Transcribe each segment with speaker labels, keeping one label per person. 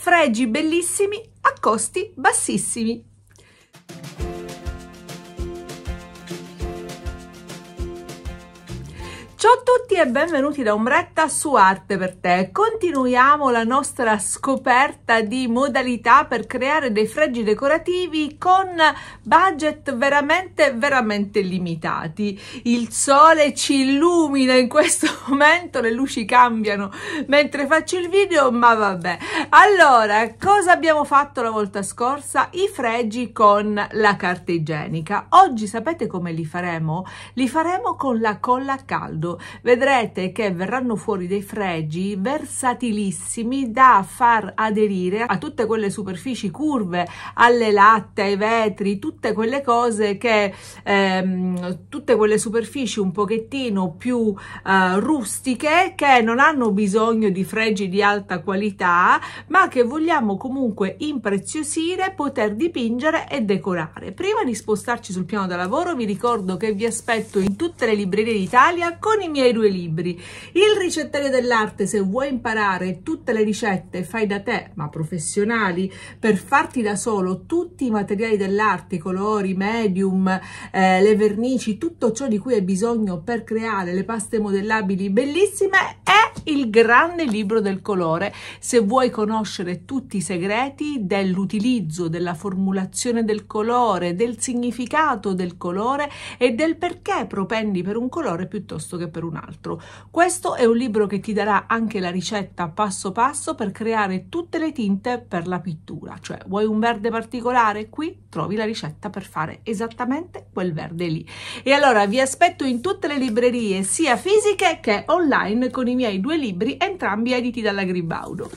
Speaker 1: fregi bellissimi a costi bassissimi. Ciao a tutti e benvenuti da Ombretta su Arte per te. Continuiamo la nostra scoperta di modalità per creare dei fregi decorativi con budget veramente veramente limitati. Il sole ci illumina in questo momento, le luci cambiano mentre faccio il video, ma vabbè. Allora, cosa abbiamo fatto la volta scorsa? I fregi con la carta igienica. Oggi sapete come li faremo? Li faremo con la colla a caldo vedrete che verranno fuori dei fregi versatilissimi da far aderire a tutte quelle superfici curve, alle latte, ai vetri, tutte quelle cose che ehm, tutte quelle superfici un pochettino più eh, rustiche che non hanno bisogno di fregi di alta qualità, ma che vogliamo comunque impreziosire, poter dipingere e decorare. Prima di spostarci sul piano da lavoro vi ricordo che vi aspetto in tutte le librerie d'Italia con i miei due libri. Il ricettario dell'arte, se vuoi imparare tutte le ricette fai da te, ma professionali, per farti da solo tutti i materiali dell'arte, i colori, i medium, eh, le vernici, tutto ciò di cui hai bisogno per creare le paste modellabili bellissime, è il grande libro del colore. Se vuoi conoscere tutti i segreti dell'utilizzo, della formulazione del colore, del significato del colore e del perché propendi per un colore piuttosto che e per un altro. Questo è un libro che ti darà anche la ricetta passo passo per creare tutte le tinte per la pittura, cioè vuoi un verde particolare? Qui trovi la ricetta per fare esattamente quel verde lì. E allora vi aspetto in tutte le librerie, sia fisiche che online, con i miei due libri, entrambi editi dalla Gribaudo.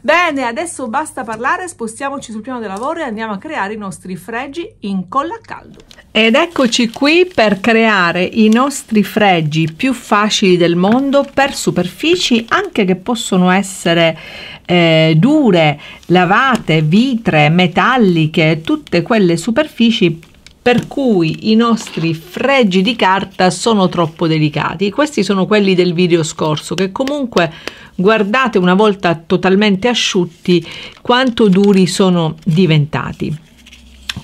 Speaker 1: Bene, adesso basta parlare, spostiamoci sul piano del lavoro e andiamo a creare i nostri fregi in colla a caldo. Ed eccoci qui per creare i nostri fregi più facili del mondo per superfici anche che possono essere eh, dure, lavate, vitre, metalliche, tutte quelle superfici per cui i nostri fregi di carta sono troppo delicati. Questi sono quelli del video scorso che comunque guardate una volta totalmente asciutti quanto duri sono diventati.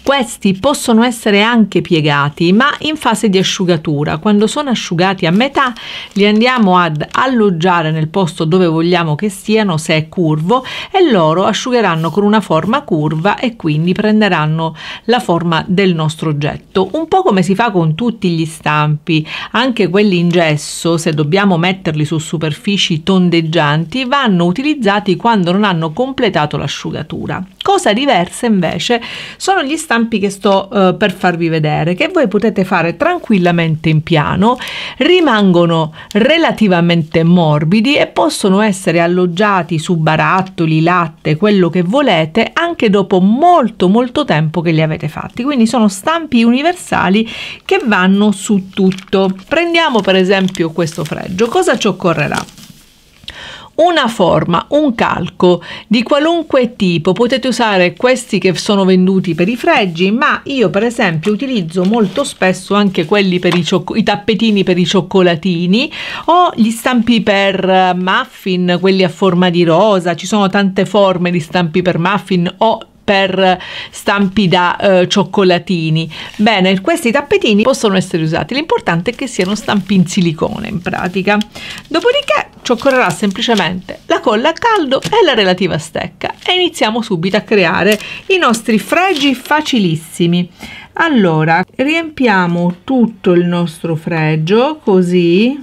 Speaker 1: Questi possono essere anche piegati, ma in fase di asciugatura. Quando sono asciugati a metà, li andiamo ad alloggiare nel posto dove vogliamo che siano, se è curvo, e loro asciugheranno con una forma curva e quindi prenderanno la forma del nostro oggetto. Un po' come si fa con tutti gli stampi, anche quelli in gesso, se dobbiamo metterli su superfici tondeggianti, vanno utilizzati quando non hanno completato l'asciugatura. Cosa diversa invece sono gli stampi stampi che sto eh, per farvi vedere, che voi potete fare tranquillamente in piano, rimangono relativamente morbidi e possono essere alloggiati su barattoli, latte, quello che volete, anche dopo molto molto tempo che li avete fatti. Quindi sono stampi universali che vanno su tutto. Prendiamo per esempio questo fregio cosa ci occorrerà? una forma, un calco di qualunque tipo, potete usare questi che sono venduti per i freggi, ma io per esempio utilizzo molto spesso anche quelli per i, i tappetini per i cioccolatini o gli stampi per eh, muffin, quelli a forma di rosa, ci sono tante forme di stampi per muffin o per eh, stampi da eh, cioccolatini. Bene, questi tappetini possono essere usati, l'importante è che siano stampi in silicone in pratica. Dopodiché ci occorrerà semplicemente la colla a caldo e la relativa stecca e iniziamo subito a creare i nostri fregi facilissimi. Allora, riempiamo tutto il nostro fregio così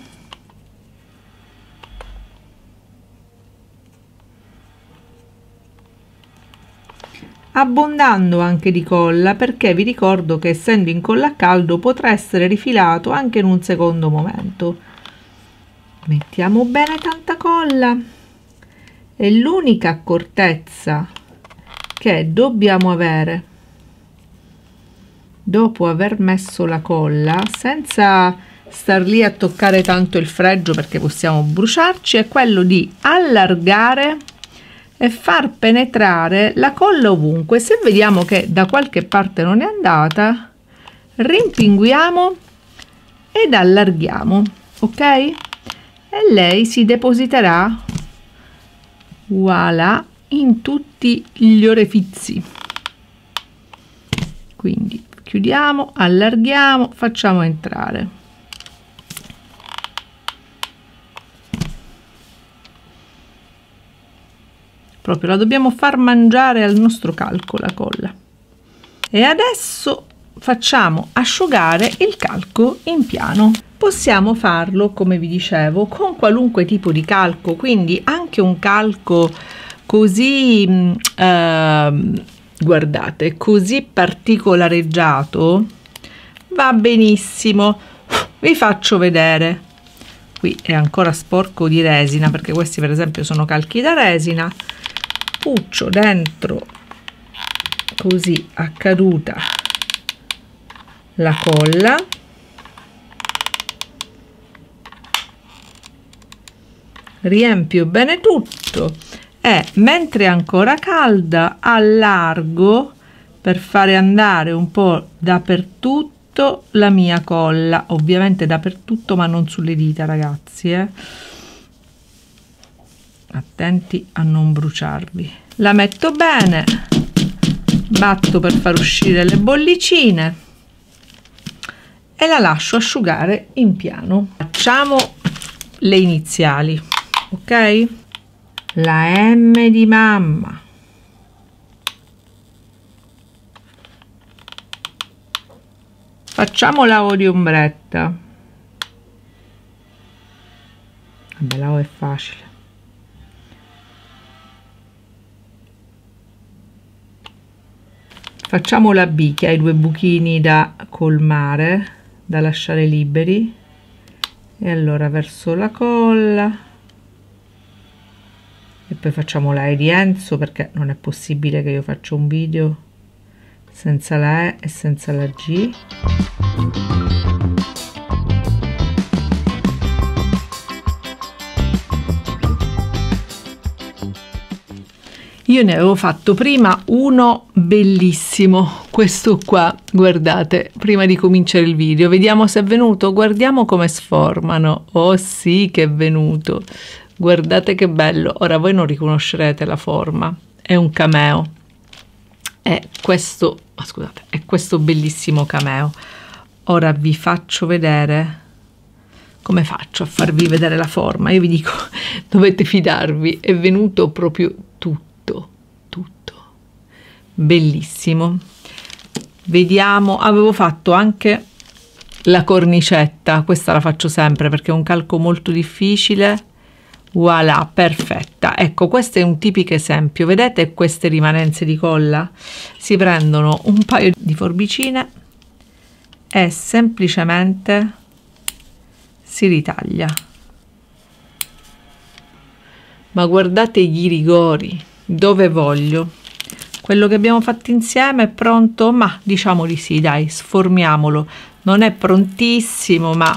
Speaker 1: abbondando anche di colla perché vi ricordo che essendo in colla a caldo potrà essere rifilato anche in un secondo momento mettiamo bene tanta colla è l'unica accortezza che dobbiamo avere dopo aver messo la colla senza star lì a toccare tanto il fregio perché possiamo bruciarci è quello di allargare e far penetrare la colla ovunque se vediamo che da qualche parte non è andata rimpinguiamo ed allarghiamo ok e lei si depositerà voilà in tutti gli orefizi quindi chiudiamo allarghiamo facciamo entrare proprio la dobbiamo far mangiare al nostro calco la colla e adesso facciamo asciugare il calco in piano Possiamo farlo, come vi dicevo, con qualunque tipo di calco, quindi anche un calco così, eh, guardate, così particolareggiato va benissimo. Vi faccio vedere. Qui è ancora sporco di resina, perché questi per esempio sono calchi da resina. Puccio dentro così a caduta la colla riempio bene tutto e mentre è ancora calda allargo per fare andare un po' dappertutto la mia colla ovviamente dappertutto ma non sulle dita ragazzi eh. attenti a non bruciarvi la metto bene batto per far uscire le bollicine e la lascio asciugare in piano facciamo le iniziali ok la m di mamma facciamo la di ombretta vabbè la è facile facciamo la B che ha i due buchini da colmare da lasciare liberi e allora verso la colla poi facciamo la E di Enzo perché non è possibile che io faccia un video senza la E e senza la G Io ne avevo fatto prima uno bellissimo, questo qua, guardate, prima di cominciare il video. Vediamo se è venuto, guardiamo come sformano. Oh sì che è venuto, Guardate che bello, ora voi non riconoscerete la forma, è un cameo, è questo, oh, scusate, è questo bellissimo cameo. Ora vi faccio vedere come faccio a farvi vedere la forma? Io vi dico, dovete fidarvi, è venuto proprio tutto, tutto. Bellissimo. Vediamo, avevo fatto anche la cornicetta, questa la faccio sempre perché è un calco molto difficile Voilà, perfetta. Ecco, questo è un tipico esempio. Vedete queste rimanenze di colla? Si prendono un paio di forbicine e semplicemente si ritaglia. Ma guardate i rigori, dove voglio. Quello che abbiamo fatto insieme è pronto? Ma diciamo di sì, dai, sformiamolo. Non è prontissimo, ma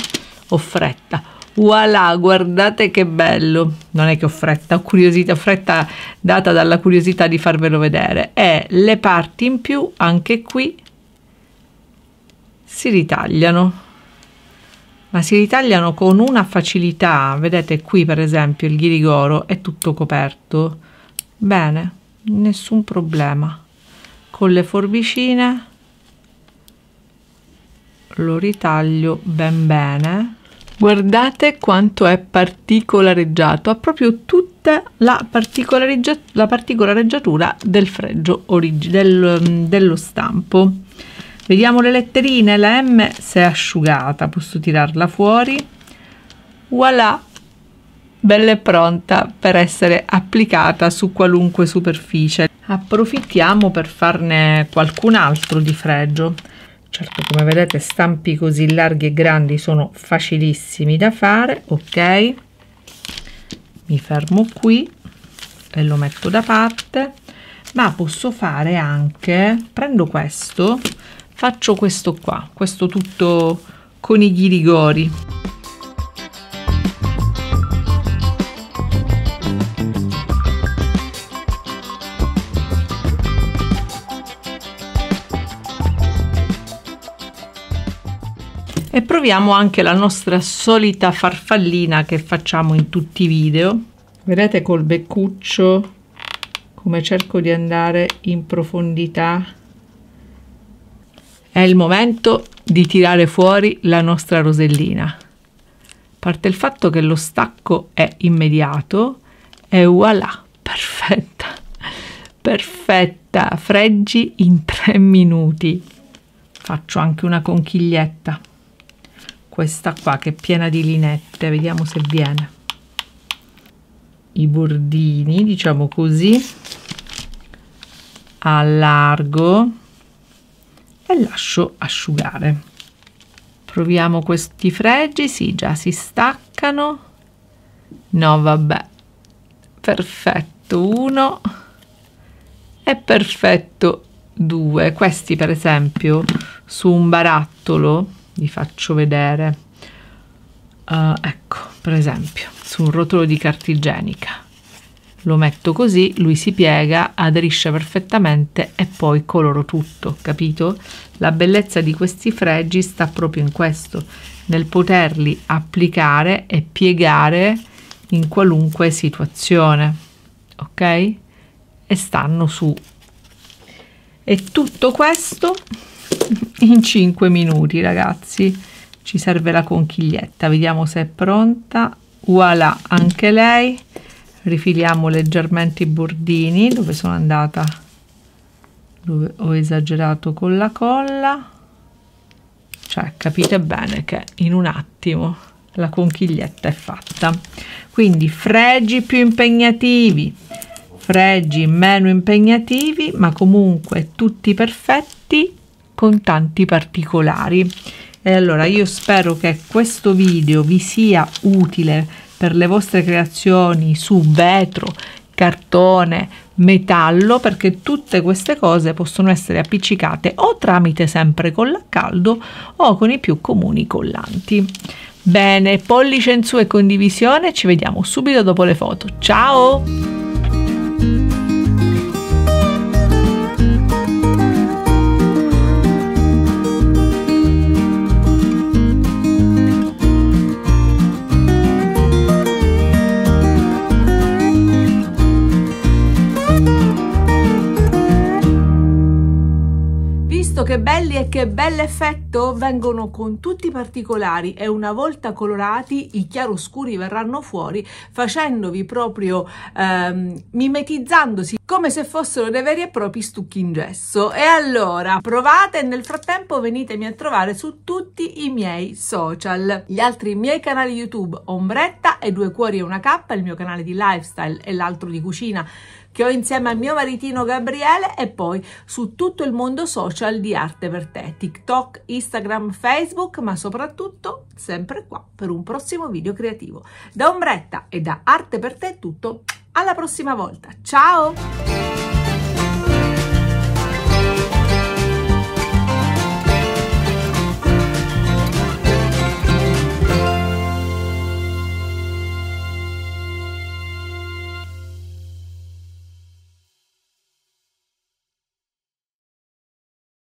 Speaker 1: ho fretta voilà guardate che bello non è che ho fretta ho curiosità fretta data dalla curiosità di farvelo vedere e le parti in più anche qui si ritagliano ma si ritagliano con una facilità vedete qui per esempio il ghirigoro è tutto coperto bene nessun problema con le forbicine lo ritaglio ben bene Guardate quanto è particolareggiato, ha proprio tutta la, particolareggia, la particolareggiatura del fregio del, mm, dello stampo. Vediamo le letterine, la M si è asciugata, posso tirarla fuori. Voilà, bella e pronta per essere applicata su qualunque superficie. Approfittiamo per farne qualcun altro di fregio certo come vedete stampi così larghi e grandi sono facilissimi da fare ok mi fermo qui e lo metto da parte ma posso fare anche prendo questo faccio questo qua questo tutto con i ghirigori proviamo anche la nostra solita farfallina che facciamo in tutti i video. Vedete col beccuccio come cerco di andare in profondità. È il momento di tirare fuori la nostra rosellina. Parte il fatto che lo stacco è immediato e voilà, perfetta, perfetta, freggi in tre minuti. Faccio anche una conchiglietta questa qua che è piena di linette vediamo se viene i bordini diciamo così allargo e lascio asciugare proviamo questi fregi sì già si staccano no vabbè perfetto uno e perfetto due questi per esempio su un barattolo vi faccio vedere uh, ecco per esempio su un rotolo di carta igienica lo metto così lui si piega aderisce perfettamente e poi coloro tutto capito la bellezza di questi fregi sta proprio in questo nel poterli applicare e piegare in qualunque situazione ok e stanno su e tutto questo in 5 minuti ragazzi ci serve la conchiglietta vediamo se è pronta voilà anche lei rifiliamo leggermente i bordini dove sono andata dove ho esagerato con la colla cioè capite bene che in un attimo la conchiglietta è fatta quindi fregi più impegnativi fregi meno impegnativi ma comunque tutti perfetti con tanti particolari e allora io spero che questo video vi sia utile per le vostre creazioni su vetro cartone, metallo, perché tutte queste cose possono essere appiccicate o tramite sempre colla a caldo o con i più comuni collanti. Bene, pollice in su e condivisione, ci vediamo subito dopo le foto. Ciao! belli e che bell'effetto vengono con tutti i particolari e una volta colorati i chiaroscuri verranno fuori facendovi proprio ehm, mimetizzandosi come se fossero dei veri e propri stucchi in gesso e allora provate e nel frattempo venitemi a trovare su tutti i miei social gli altri miei canali youtube ombretta e due cuori e una k il mio canale di lifestyle e l'altro di cucina che ho insieme al mio maritino Gabriele e poi su tutto il mondo social di Arte per te, TikTok, Instagram, Facebook, ma soprattutto sempre qua per un prossimo video creativo. Da Ombretta e da Arte per te è tutto, alla prossima volta, ciao!